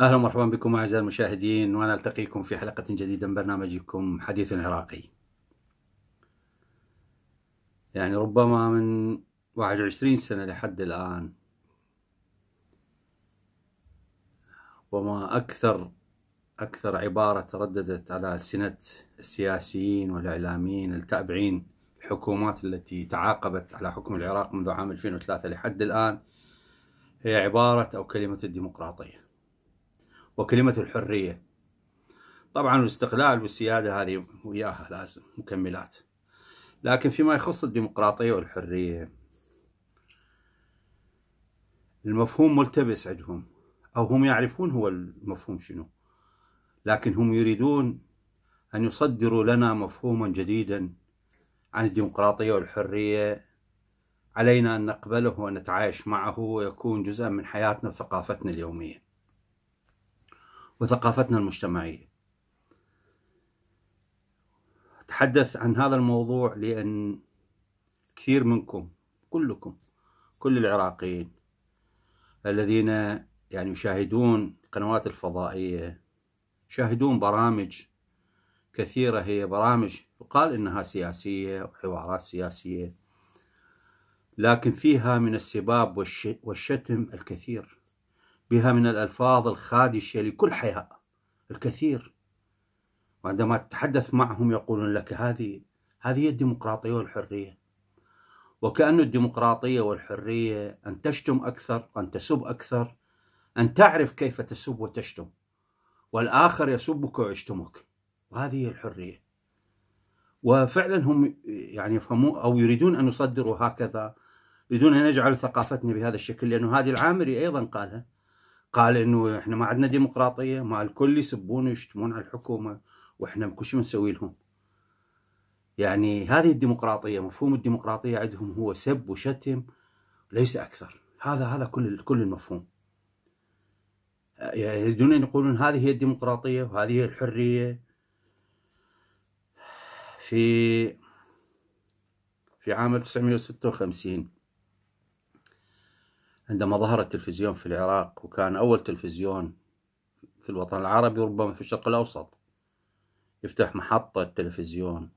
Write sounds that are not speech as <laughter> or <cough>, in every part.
اهلا ومرحبا بكم اعزائي المشاهدين ونلتقيكم في حلقه جديده من برنامجكم حديث عراقي. يعني ربما من 21 سنه لحد الان وما أكثر أكثر عبارة ترددت على ألسنة السياسيين والإعلاميين التابعين الحكومات التي تعاقبت على حكم العراق منذ عام 2003 لحد الآن هي عبارة أو كلمة الديمقراطية وكلمة الحرية طبعا الاستقلال والسيادة هذه وياها لازم مكملات لكن فيما يخص الديمقراطية والحرية المفهوم ملتبس عندهم أو هم يعرفون هو المفهوم شنو لكن هم يريدون أن يصدروا لنا مفهوما جديدا عن الديمقراطية والحرية علينا أن نقبله ونتعايش معه ويكون جزءا من حياتنا وثقافتنا اليومية وثقافتنا المجتمعية أتحدث عن هذا الموضوع لأن كثير منكم كلكم كل العراقيين الذين يعني يشاهدون قنوات الفضائية يشاهدون برامج كثيرة هي برامج يقال إنها سياسية وحوارات سياسية لكن فيها من السباب والشتم الكثير بها من الألفاظ الخادشة لكل حياء الكثير وعندما تتحدث معهم يقولون لك هذه هذه الديمقراطية والحرية وكأن الديمقراطية والحرية أن تشتم أكثر أن تسب أكثر أن تعرف كيف تسب وتشتم والآخر يسبك ويشتمك وهذه هي الحرية وفعلا هم يعني يفهمون أو يريدون أن يصدروا هكذا يريدون أن يجعلوا ثقافتنا بهذا الشكل لأنه هذه العامري أيضا قالها قال انه احنا ما عندنا ديمقراطيه مع الكل يسبون ويشتمون على الحكومه واحنا كل شيء نسوي لهم يعني هذه الديمقراطيه مفهوم الديمقراطيه عندهم هو سب وشتم ليس اكثر هذا هذا كل كل المفهوم يريدون يعني أن يقولون هذه هي الديمقراطية وهذه هي الحرية في في عام 1956 عندما ظهر التلفزيون في العراق وكان أول تلفزيون في الوطن العربي وربما في الشرق الأوسط يفتح محطة تلفزيون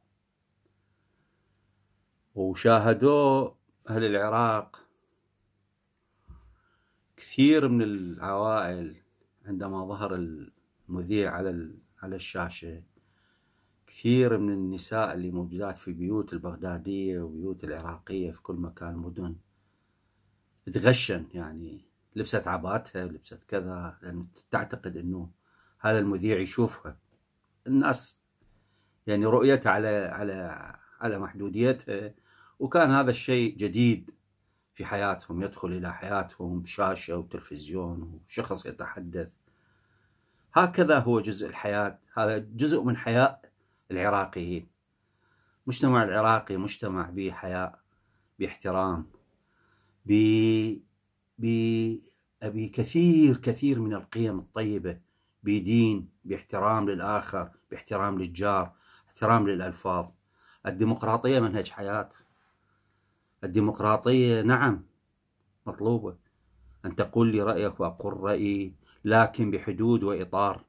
وشاهدوه أهل العراق كثير من العوائل عندما ظهر المذيع على على الشاشة كثير من النساء اللي موجودات في بيوت البغدادية وبيوت العراقية في كل مكان مدن تغشن يعني لبست عباتها ولبست كذا لأن تعتقد أنه هذا المذيع يشوفها الناس يعني رؤيتها على على على محدوديتها وكان هذا الشيء جديد في حياتهم يدخل إلى حياتهم شاشة وتلفزيون وشخص يتحدث هكذا هو جزء الحياة هذا جزء من حياة العراقيين مجتمع العراقي مجتمع به حياء باحترام ب بكثير كثير من القيم الطيبة بدين باحترام للآخر باحترام للجار احترام للألفاظ الديمقراطية منهج حياة الديمقراطية نعم مطلوبة أن تقول لي رأيك وأقول رأيي لكن بحدود وإطار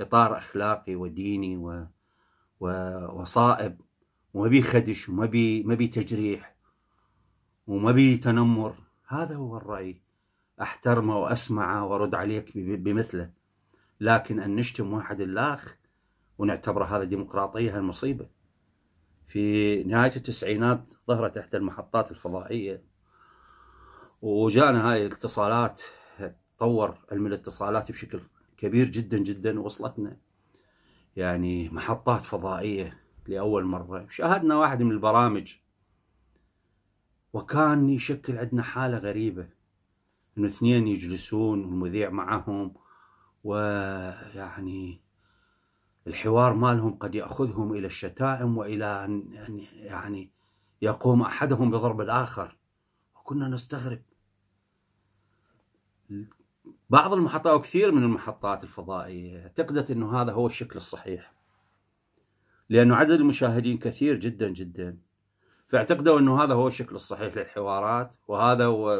إطار أخلاقي وديني و... و... وصائب وما بي خدش وما بي ما بي تجريح وما بي تنمر هذا هو الرأي أحترمه وأسمعه وأرد عليك بمثله لكن أن نشتم واحد الآخ ونعتبره هذا ديمقراطية هالمصيبة في نهاية التسعينات ظهرت إحدى المحطات الفضائية وجانا هاي الاتصالات تطور علم الاتصالات بشكل كبير جدا جدا وصلتنا يعني محطات فضائية لأول مرة شاهدنا واحد من البرامج وكان يشكل عندنا حالة غريبة انه اثنين يجلسون والمذيع معهم ويعني الحوار مالهم قد يأخذهم إلى الشتائم وإلى أن يعني يقوم أحدهم بضرب الآخر وكنا نستغرب بعض المحطات أو كثير من المحطات الفضائية اعتقدت أنه هذا هو الشكل الصحيح لأنه عدد المشاهدين كثير جدا جدا فاعتقدوا أنه هذا هو الشكل الصحيح للحوارات وهذا هو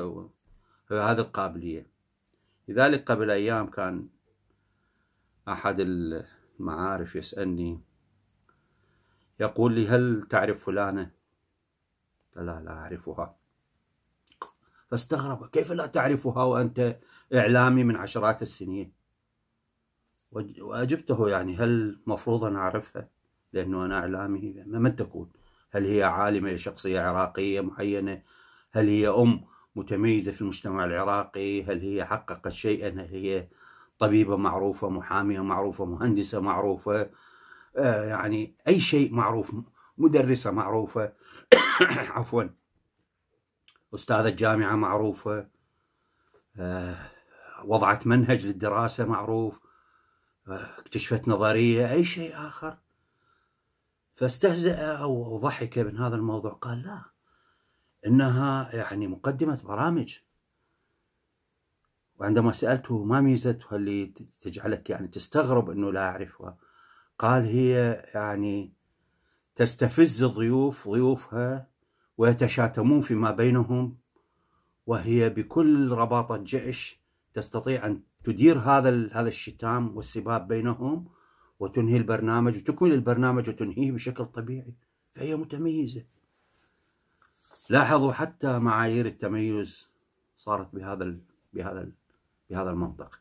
هذه القابلية لذلك قبل أيام كان أحد ال معارف يسألني يقول لي هل تعرف فلانة لا لا أعرفها فاستغرب كيف لا تعرفها وأنت إعلامي من عشرات السنين وأجبته يعني هل مفروض أن أعرفها لأنه أنا إعلامي من تكون هل هي عالمة شخصية عراقية معينة هل هي أم متميزة في المجتمع العراقي هل هي حققت شيئا هل هي طبيبة معروفة محامية معروفة مهندسة معروفة آه، يعني أي شيء معروف مدرسة معروفة <coughs> عفوا أستاذة جامعة معروفة آه، وضعت منهج للدراسة معروف آه، اكتشفت نظرية أي شيء آخر فاستهزأ أو ضحك من هذا الموضوع قال لا إنها يعني مقدمة برامج وعندما سألته ما ميزتها اللي تجعلك يعني تستغرب أنه لا أعرفها قال هي يعني تستفز ضيوف ضيوفها ويتشاتمون فيما بينهم وهي بكل رباطة جيش تستطيع أن تدير هذا هذا الشتام والسباب بينهم وتنهي البرنامج وتكمل البرنامج وتنهيه بشكل طبيعي فهي متميزة لاحظوا حتى معايير التميز صارت بهذا بهذا هذا المنطق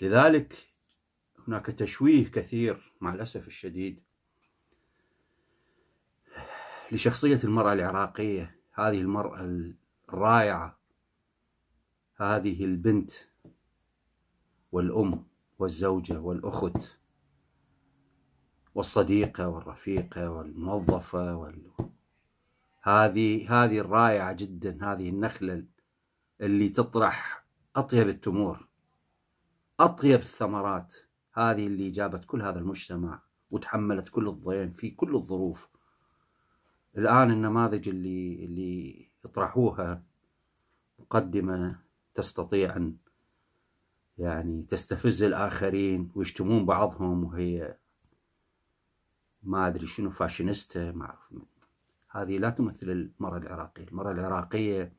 لذلك هناك تشويه كثير مع الأسف الشديد لشخصية المرأة العراقية هذه المرأة الرائعة هذه البنت والأم والزوجة والأخت والصديقة والرفيقة والموظفة وال... هذه هذه الرائعة جدا هذه النخلة اللي تطرح أطيب التمور أطيب الثمرات هذه اللي جابت كل هذا المجتمع وتحملت كل الضيم في كل الظروف الآن النماذج اللي اللي يطرحوها مقدمة تستطيع أن يعني تستفز الآخرين ويشتمون بعضهم وهي ما أدري شنو فاشينيستا ما أعرف هذه لا تمثل المرأة العراقية المرأة العراقية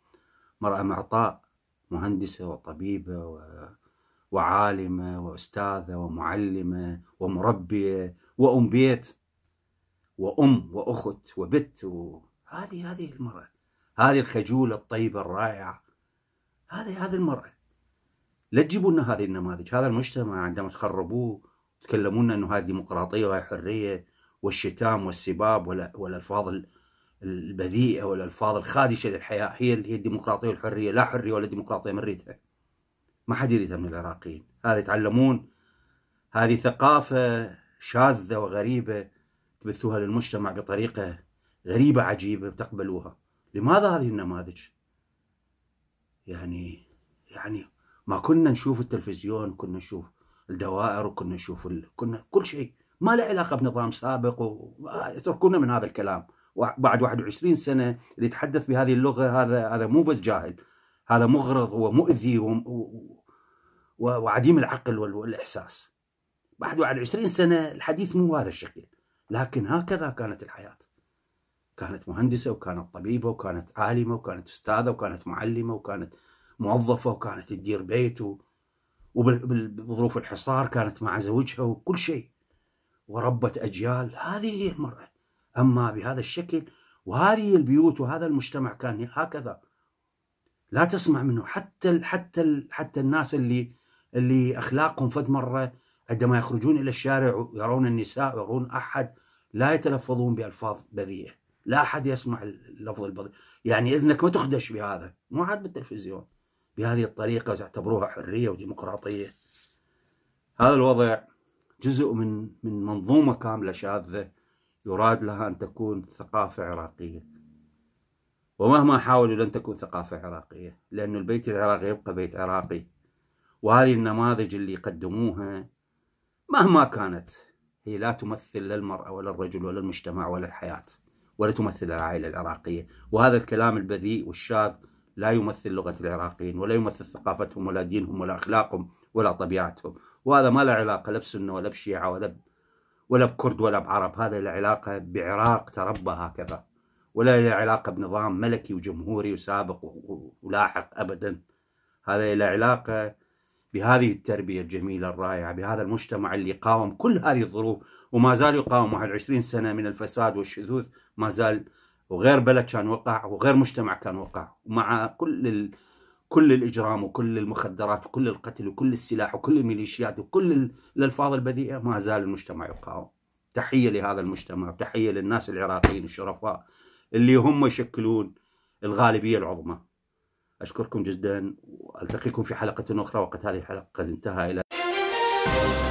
مرأة معطاء مهندسة وطبيبة و... وعالمة وأستاذة ومعلمة ومربية وأم بيت وأم وأخت وبت و... هذه هذه المرأة هذه الخجولة الطيبة الرائعة هذه هذه المرأة لا تجيبوا لنا هذه النماذج هذا المجتمع عندما تخربوه تكلمونا انه هذه ديمقراطية وهي حرية والشتام والسباب والألفاظ البذيئه والالفاظ الخادشه للحياه هي هي الديمقراطيه والحريه لا حريه ولا ديمقراطيه مريتها ما حد يريدها من العراقيين هذا يتعلمون هذه ثقافه شاذه وغريبه تبثوها للمجتمع بطريقه غريبه عجيبه تقبلوها لماذا هذه النماذج يعني يعني ما كنا نشوف التلفزيون كنا نشوف الدوائر وكنا نشوف ال... كنا كل شيء ما له علاقه بنظام سابق و... اتركونا من هذا الكلام بعد 21 سنه اللي يتحدث بهذه اللغه هذا هذا مو بس جاهل هذا مغرض ومؤذي وعديم العقل والاحساس بعد 21 سنه الحديث مو هذا الشكل لكن هكذا كانت الحياه كانت مهندسه وكانت طبيبه وكانت عالمه وكانت استاذه وكانت معلمه وكانت موظفه وكانت تدير بيت و... وبظروف الحصار كانت مع زوجها وكل شيء وربت اجيال هذه هي المراه أما بهذا الشكل وهذه البيوت وهذا المجتمع كان هكذا لا تسمع منه حتى الـ حتى الـ حتى الناس اللي اللي اخلاقهم فد مره عندما يخرجون الى الشارع ويرون النساء ويرون احد لا يتلفظون بالفاظ بذيئه، لا احد يسمع اللفظ البذيء، يعني اذنك ما تخدش بهذا، مو عاد بالتلفزيون بهذه الطريقه تعتبروها حريه وديمقراطيه. هذا الوضع جزء من من منظومه كامله شاذه يراد لها أن تكون ثقافة عراقية ومهما حاولوا لن تكون ثقافة عراقية لأن البيت العراقي يبقى بيت عراقي وهذه النماذج اللي يقدموها مهما كانت هي لا تمثل لا المرأة ولا الرجل ولا المجتمع ولا الحياة ولا تمثل العائلة العراقية وهذا الكلام البذيء والشاذ لا يمثل لغة العراقيين ولا يمثل ثقافتهم ولا دينهم ولا أخلاقهم ولا طبيعتهم وهذا ما له علاقة لا بسنة ولا بشيعة ولا ولا بكرد ولا بعرب هذا له علاقة بعراق تربى هكذا ولا له علاقة بنظام ملكي وجمهوري وسابق ولاحق أبدا هذا له علاقة بهذه التربية الجميلة الرائعة بهذا المجتمع اللي قاوم كل هذه الظروف وما زال يقاوم 21 سنة من الفساد والشذوذ ما زال وغير بلد كان وقع وغير مجتمع كان وقع ومع كل كل الإجرام وكل المخدرات وكل القتل وكل السلاح وكل الميليشيات وكل الألفاظ البذيئة ما زال المجتمع يقاوم تحية لهذا المجتمع تحية للناس العراقيين الشرفاء اللي هم يشكلون الغالبية العظمى أشكركم جدا وألتقيكم في حلقة أخرى وقت هذه الحلقة قد انتهى إلى